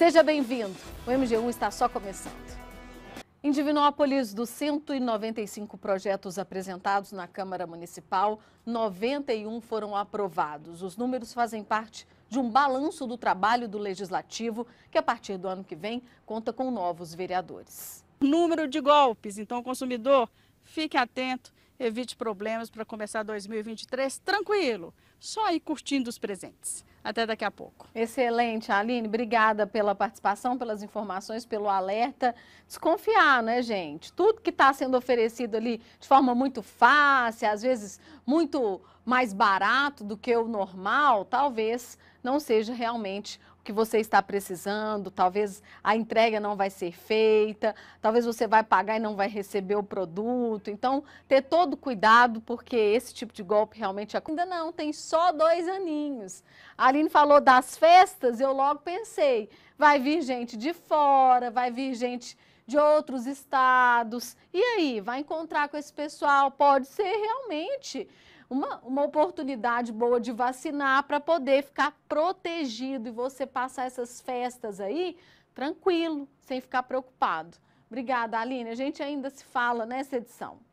Seja bem-vindo. O MG1 está só começando. Em Divinópolis, dos 195 projetos apresentados na Câmara Municipal, 91 foram aprovados. Os números fazem parte de um balanço do trabalho do Legislativo, que a partir do ano que vem conta com novos vereadores. Número de golpes, então, consumidor, fique atento, evite problemas para começar 2023 tranquilo, só ir curtindo os presentes. Até daqui a pouco. Excelente, Aline. Obrigada pela participação, pelas informações, pelo alerta. Desconfiar, né, gente? Tudo que está sendo oferecido ali de forma muito fácil, às vezes muito mais barato do que o normal, talvez não seja realmente que você está precisando, talvez a entrega não vai ser feita, talvez você vai pagar e não vai receber o produto. Então, ter todo cuidado, porque esse tipo de golpe realmente é ainda não, tem só dois aninhos. A Aline falou das festas, eu logo pensei, vai vir gente de fora, vai vir gente de outros estados. E aí, vai encontrar com esse pessoal, pode ser realmente uma, uma oportunidade boa de vacinar para poder ficar protegido e você passar essas festas aí tranquilo, sem ficar preocupado. Obrigada, Aline. A gente ainda se fala nessa edição.